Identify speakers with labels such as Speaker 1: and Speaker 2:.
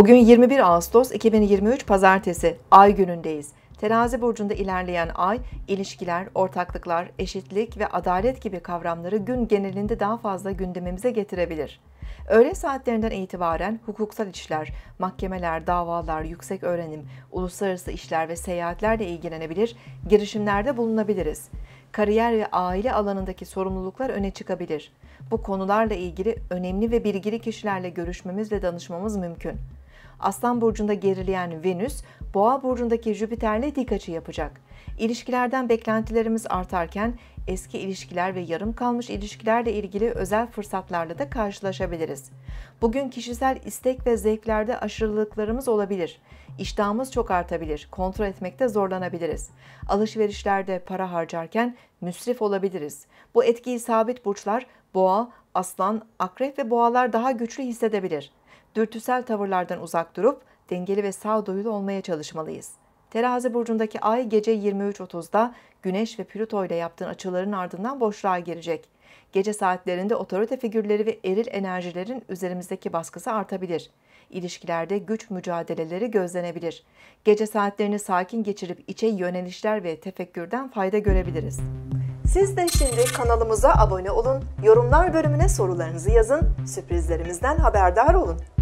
Speaker 1: Bugün 21 Ağustos 2023 Pazartesi ay günündeyiz. Terazi burcunda ilerleyen ay ilişkiler, ortaklıklar, eşitlik ve adalet gibi kavramları gün genelinde daha fazla gündemimize getirebilir. Öğle saatlerinden itibaren hukuksal işler, mahkemeler, davalar, yüksek öğrenim, uluslararası işler ve seyahatlerle ilgilenebilir, girişimlerde bulunabiliriz. Kariyer ve aile alanındaki sorumluluklar öne çıkabilir. Bu konularla ilgili önemli ve bilgili kişilerle görüşmemiz ve danışmamız mümkün. Aslan burcunda gerileyen Venüs, Boğa burcundaki Jüpiter'le dik açı yapacak. İlişkilerden beklentilerimiz artarken eski ilişkiler ve yarım kalmış ilişkilerle ilgili özel fırsatlarla da karşılaşabiliriz. Bugün kişisel istek ve zevklerde aşırılıklarımız olabilir. İştahımız çok artabilir, kontrol etmekte zorlanabiliriz. Alışverişlerde para harcarken müsrif olabiliriz. Bu etkiyi sabit burçlar boğa, aslan, akrep ve boğalar daha güçlü hissedebilir dürtüsel tavırlardan uzak durup dengeli ve sağduyulu olmaya çalışmalıyız. Terazi burcundaki ay gece 23.30'da Güneş ve Plüto ile yaptığın açıların ardından boşluğa girecek. Gece saatlerinde otorite figürleri ve eril enerjilerin üzerimizdeki baskısı artabilir. İlişkilerde güç mücadeleleri gözlenebilir. Gece saatlerini sakin geçirip içe yönelişler ve tefekkürden fayda görebiliriz. Siz de şimdi kanalımıza abone olun, yorumlar bölümüne sorularınızı yazın, sürprizlerimizden haberdar olun.